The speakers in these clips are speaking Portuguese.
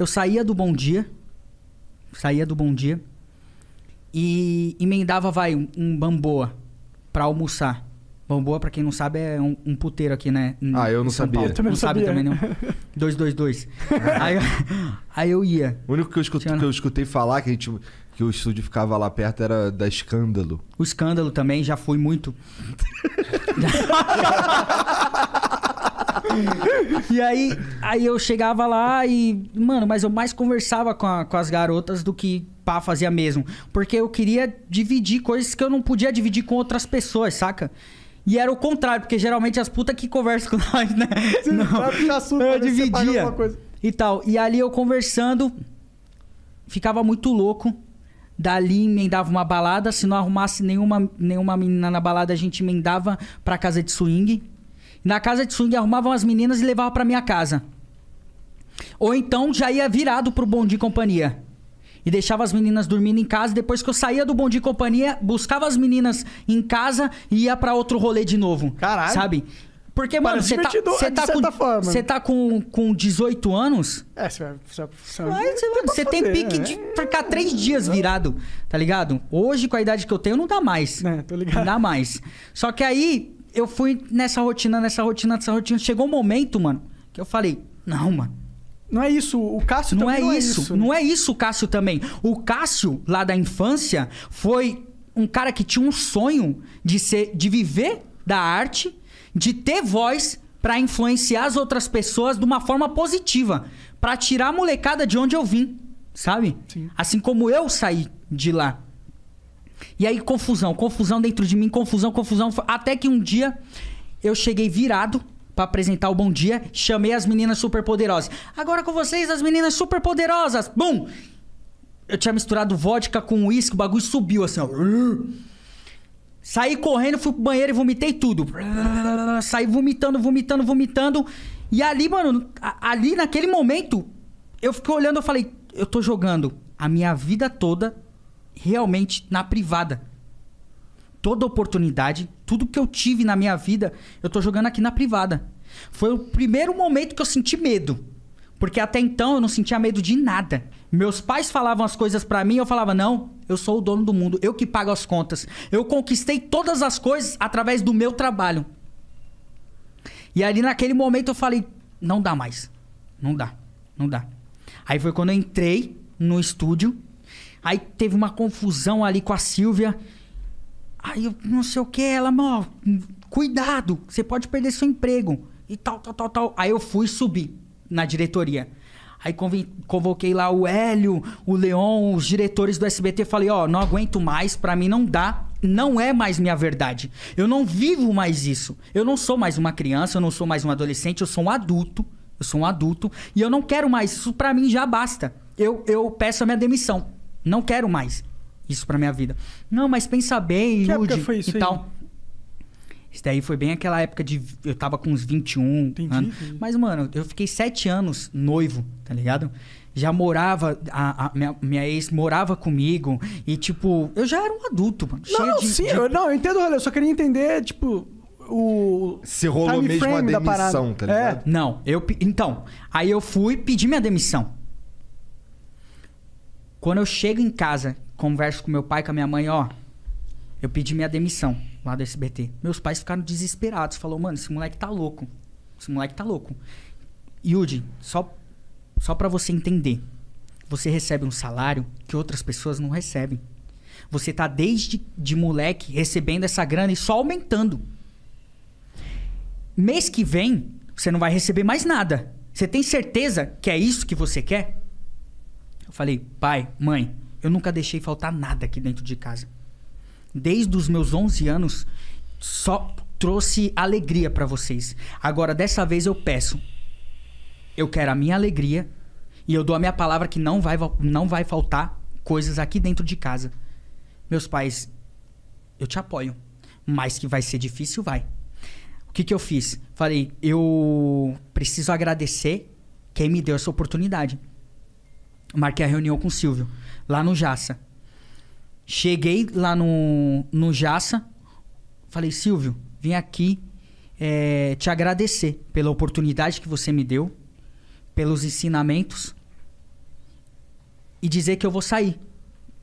Eu saía do Bom Dia, saía do Bom Dia e emendava, vai, um, um bamboa pra almoçar. Bamboa, pra quem não sabe, é um, um puteiro aqui, né? Em, ah, eu não sabia. Eu também não, sabia. sabe também, não? 222. aí, aí eu ia. O único que eu, escutei, que eu escutei falar que, a gente, que o estúdio ficava lá perto era da Escândalo. O Escândalo também, já fui muito. e aí, aí eu chegava lá e, mano, mas eu mais conversava com, a, com as garotas do que pá fazia mesmo. Porque eu queria dividir coisas que eu não podia dividir com outras pessoas, saca? E era o contrário, porque geralmente as putas que conversam com nós, né? Você não, assunto, eu dividia e tal. E ali eu conversando, ficava muito louco. Dali emendava uma balada. Se não arrumasse nenhuma, nenhuma menina na balada, a gente emendava pra casa de swing. Na casa de swing arrumavam as meninas e levavam para minha casa. Ou então já ia virado pro bonde e Companhia. E deixava as meninas dormindo em casa. Depois que eu saía do bonde e Companhia, buscava as meninas em casa e ia para outro rolê de novo. Caralho. Sabe? Porque, mano, você tá, é tá cê tá, com, Você tá com, com 18 anos. É, você vai. Você, tem pique né? de ficar três dias virado, tá ligado? Hoje, com a idade que eu tenho, não dá mais. É, tô ligado. Não dá mais. Só que aí, eu fui nessa rotina, nessa rotina, nessa rotina. Chegou um momento, mano, que eu falei, não, mano. Não é isso, o Cássio não também é não é isso, é isso. Né? Não é isso o Cássio também. O Cássio, lá da infância, foi um cara que tinha um sonho de ser, de viver da arte, de ter voz para influenciar as outras pessoas de uma forma positiva, para tirar a molecada de onde eu vim, sabe? Sim. Assim como eu saí de lá. E aí, confusão, confusão dentro de mim, confusão, confusão. Até que um dia eu cheguei virado para apresentar o bom dia, chamei as meninas superpoderosas. Agora com vocês, as meninas superpoderosas. Bum! Eu tinha misturado vodka com uísque, o bagulho subiu assim, ó. Saí correndo, fui pro banheiro e vomitei tudo. Saí vomitando, vomitando, vomitando. E ali, mano, ali naquele momento, eu fiquei olhando, eu falei, eu tô jogando a minha vida toda realmente na privada. Toda oportunidade, tudo que eu tive na minha vida, eu tô jogando aqui na privada. Foi o primeiro momento que eu senti medo. Porque até então eu não sentia medo de nada. Meus pais falavam as coisas para mim, eu falava: "Não, eu sou o dono do mundo, eu que pago as contas. Eu conquistei todas as coisas através do meu trabalho". E ali naquele momento eu falei: "Não dá mais. Não dá. Não dá". Aí foi quando eu entrei no estúdio Aí teve uma confusão ali com a Silvia. Aí eu não sei o que, ela, mó, cuidado, você pode perder seu emprego. E tal, tal, tal, tal. Aí eu fui subir na diretoria. Aí convoquei lá o Hélio, o Leon, os diretores do SBT. Falei, ó, oh, não aguento mais, para mim não dá. Não é mais minha verdade. Eu não vivo mais isso. Eu não sou mais uma criança, eu não sou mais um adolescente, eu sou um adulto. Eu sou um adulto e eu não quero mais. Isso para mim já basta. Eu, eu peço a minha demissão. Não quero mais isso pra minha vida. Não, mas pensa bem, que ilude foi isso e aí? tal. Isso daí foi bem aquela época de. Eu tava com uns 21 entendi, anos. Entendi. Mas, mano, eu fiquei sete anos noivo, tá ligado? Já morava, a, a minha, minha, ex morava comigo. E, tipo, eu já era um adulto, mano. Não, não de, sim, de... Eu, não, eu entendo, olha, eu só queria entender, tipo, o. Se rolou mesmo a demissão, tá ligado? É. Não, eu. Então, aí eu fui pedir minha demissão. Quando eu chego em casa, converso com meu pai, com a minha mãe, ó, eu pedi minha demissão lá do SBT. Meus pais ficaram desesperados. Falou, mano, esse moleque tá louco. Esse moleque tá louco. Yudi, só, só para você entender. Você recebe um salário que outras pessoas não recebem. Você tá desde de moleque recebendo essa grana e só aumentando. Mês que vem, você não vai receber mais nada. Você tem certeza que é isso que você quer? Eu falei, pai, mãe, eu nunca deixei faltar nada aqui dentro de casa. Desde os meus 11 anos, só trouxe alegria para vocês. Agora, dessa vez eu peço. Eu quero a minha alegria e eu dou a minha palavra que não vai, não vai faltar coisas aqui dentro de casa. Meus pais, eu te apoio. Mas que vai ser difícil, vai. O que, que eu fiz? Falei, eu preciso agradecer quem me deu essa oportunidade. Marquei a reunião com o Silvio, lá no Jaça. Cheguei lá no, no Jaça, falei, Silvio, vim aqui é, te agradecer pela oportunidade que você me deu, pelos ensinamentos e dizer que eu vou sair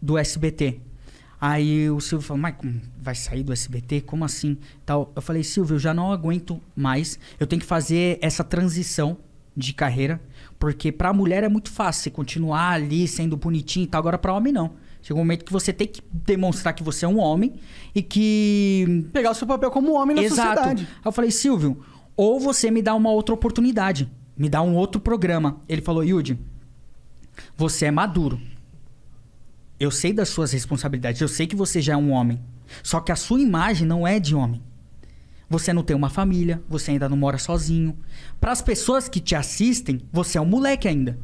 do SBT. Aí o Silvio falou, mas vai sair do SBT? Como assim? Tal. Eu falei, Silvio, eu já não aguento mais. Eu tenho que fazer essa transição de carreira, porque para mulher é muito fácil você continuar ali sendo bonitinho e tal, agora para homem não. Chega um momento que você tem que demonstrar que você é um homem e que pegar o seu papel como homem na Exato. sociedade. Aí eu falei, Silvio, ou você me dá uma outra oportunidade, me dá um outro programa. Ele falou, Yudi, você é maduro. Eu sei das suas responsabilidades, eu sei que você já é um homem. Só que a sua imagem não é de homem você não tem uma família, você ainda não mora sozinho. Para as pessoas que te assistem, você é um moleque ainda.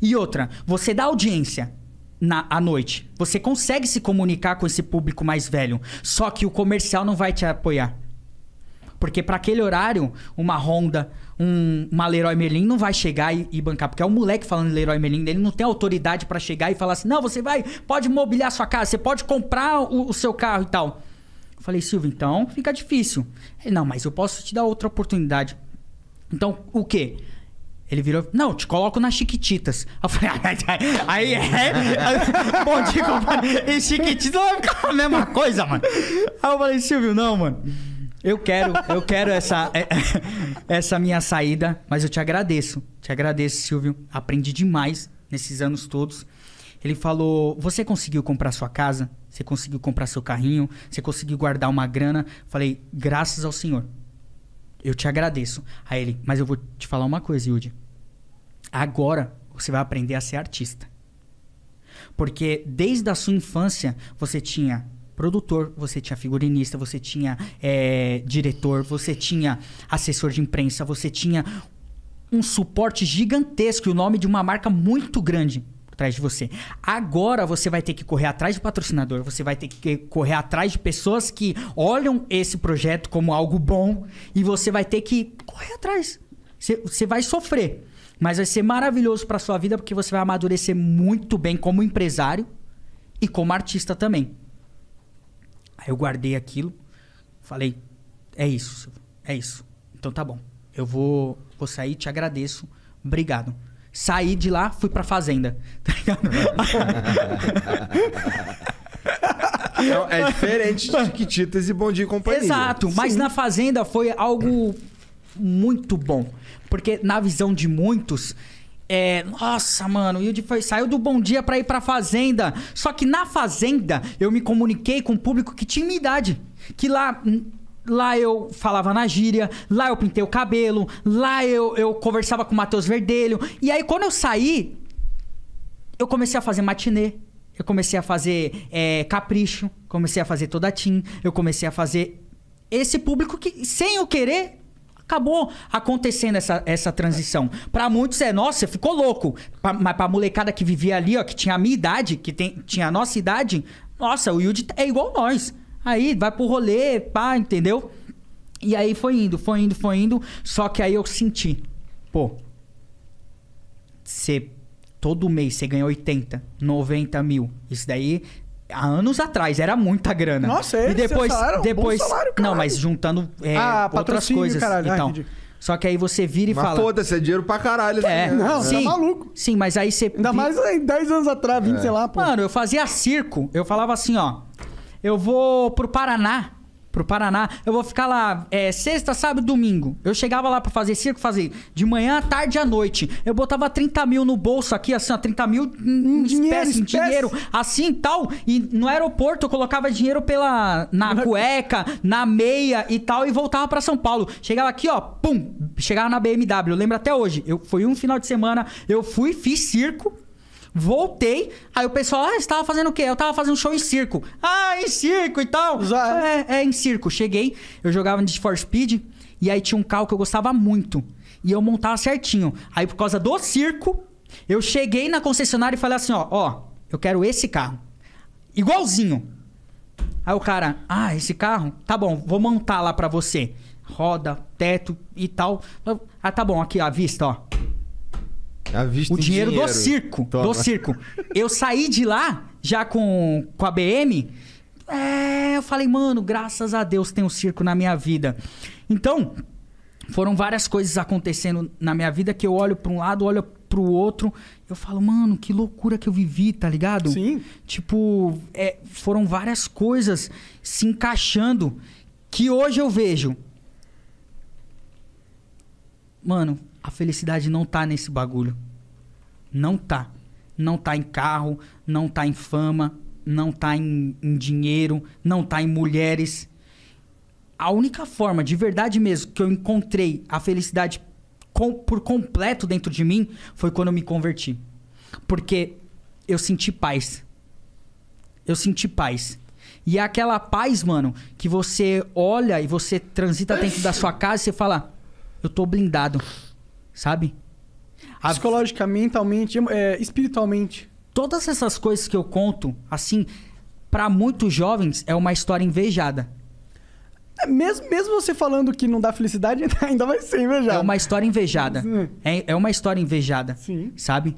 E outra, você dá audiência na, à noite. Você consegue se comunicar com esse público mais velho. Só que o comercial não vai te apoiar. Porque para aquele horário, uma Honda, um, uma Leroy Merlin não vai chegar e, e bancar. Porque é o um moleque falando Leroy Merlin, ele não tem autoridade para chegar e falar assim: não, você vai, pode mobiliar sua casa, você pode comprar o, o seu carro e tal. Eu falei, Silvio, então fica difícil. Ele, não, mas eu posso te dar outra oportunidade. Então, o quê? Ele virou, não, te coloco nas Chiquititas. Eu falei, aí é. Bom dia, compadre. E Chiquititas vai ficar a mesma coisa, mano. Aí eu falei, Silvio, não, mano. Eu quero, eu quero essa, é, essa minha saída, mas eu te agradeço. Te agradeço, Silvio. Aprendi demais nesses anos todos. Ele falou: Você conseguiu comprar sua casa? Você conseguiu comprar seu carrinho? Você conseguiu guardar uma grana? Falei: Graças ao Senhor. Eu te agradeço. A ele: Mas eu vou te falar uma coisa, Yudi. Agora você vai aprender a ser artista. Porque desde a sua infância você tinha produtor, você tinha figurinista, você tinha é, diretor, você tinha assessor de imprensa, você tinha um suporte gigantesco e o nome de uma marca muito grande atrás de você. Agora você vai ter que correr atrás de patrocinador, você vai ter que correr atrás de pessoas que olham esse projeto como algo bom e você vai ter que correr atrás. Você, você vai sofrer, mas vai ser maravilhoso para sua vida porque você vai amadurecer muito bem como empresário e como artista também. Aí eu guardei aquilo, falei: "É isso, é isso. Então tá bom. Eu vou vou sair, te agradeço. Obrigado." Saí de lá, fui pra fazenda. Tá ligado? É, é, diferente de Chiquititas e Bom Dia e Companhia. Exato, mas na fazenda foi algo muito bom. Porque na visão de muitos, é, nossa, mano, o foi, saiu do Bom Dia pra ir pra Fazenda. Só que na Fazenda eu me comuniquei com o público que tinha minha idade. Que lá hum, Lá eu falava na gíria, lá eu pintei o cabelo, lá eu, eu conversava com o Matheus Verdelho. E aí, quando eu saí, eu comecei a fazer matinê, eu comecei a fazer é, capricho, comecei a fazer toda tim, eu comecei a fazer esse público que, sem eu querer, acabou acontecendo essa, essa transição. Para muitos é, nossa, ficou louco. Pra, mas pra molecada que vivia ali, ó, que tinha a minha idade, que tem, tinha a nossa idade, nossa, o Yudi é igual nós. Aí vai pro rolê, pá, entendeu? E aí foi indo, foi indo, foi indo. Só que aí eu senti, pô, você todo mês você ganha 80, 90 mil. Isso daí há anos atrás era muita grana. Nossa, é, e é depois, salário, depois, salário, não, mas juntando é, ah, outras coisas, caralho. Ah, então. Ai, só que aí você vira e mas fala. Foda-se, é dinheiro pra caralho, É, né? não, tá sim, tá maluco. Sim, mas aí você. Ainda mais 10 anos atrás, 20, é. sei lá, pô. Mano, eu fazia circo. Eu falava assim, ó. Eu vou pro Paraná. Pro Paraná. Eu vou ficar lá é, sexta, sábado domingo. Eu chegava lá para fazer circo, fazer de manhã, à tarde à noite. Eu botava 30 mil no bolso aqui, assim, ó, 30 mil em espécie, em dinheiro, assim tal. E no aeroporto eu colocava dinheiro pela na uhum. cueca, na meia e tal, e voltava para São Paulo. Chegava aqui, ó, pum! Chegava na BMW. Eu lembro até hoje. Eu, foi um final de semana, eu fui, fiz circo Voltei, aí o pessoal, ah, você tava fazendo o quê? Eu tava fazendo show em circo. Ah, em circo e tal. Já. É, é, é em circo. Cheguei, eu jogava de for Speed, e aí tinha um carro que eu gostava muito. E eu montava certinho. Aí, por causa do circo, eu cheguei na concessionária e falei assim, ó, ó, eu quero esse carro. Igualzinho. Aí o cara, ah, esse carro? Tá bom, vou montar lá pra você. Roda, teto e tal. Ah, tá bom, aqui, à vista, ó o dinheiro, dinheiro, do circo. Toma. Do circo. Eu saí de lá, já com, com a BM. É, eu falei, mano, graças a Deus tem um circo na minha vida. Então, foram várias coisas acontecendo na minha vida que eu olho para um lado, olho pro outro. Eu falo, mano, que loucura que eu vivi, tá ligado? Sim. Tipo, é, foram várias coisas se encaixando que hoje eu vejo. Mano, a felicidade não tá nesse bagulho. Não tá. Não tá em carro, não tá em fama, não tá em, em dinheiro, não tá em mulheres. A única forma, de verdade mesmo, que eu encontrei a felicidade com, por completo dentro de mim foi quando eu me converti. Porque eu senti paz. Eu senti paz. E é aquela paz, mano, que você olha e você transita dentro da sua casa e você fala: Eu tô blindado sabe? Psicologicamente, mentalmente, é, espiritualmente. Todas essas coisas que eu conto, assim, para muitos jovens é uma história invejada. É, mesmo, mesmo você falando que não dá felicidade, ainda vai ser invejada. É uma história invejada. É, é uma história invejada. Sim. Sabe?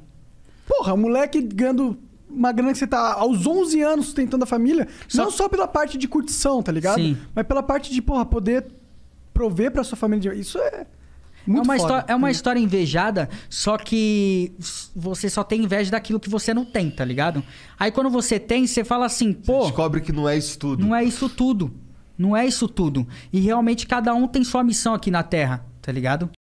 Porra, moleque ganhando uma grana que você tá aos 11 anos sustentando a família, só... não só pela parte de curtição, tá ligado? Sim. Mas pela parte de, porra, poder prover para sua família. Isso é muito é uma, história, é uma hum. história invejada, só que você só tem inveja daquilo que você não tem, tá ligado? Aí quando você tem, você fala assim, pô. Você descobre que não é isso tudo. Não é isso tudo. Não é isso tudo. E realmente cada um tem sua missão aqui na Terra, tá ligado?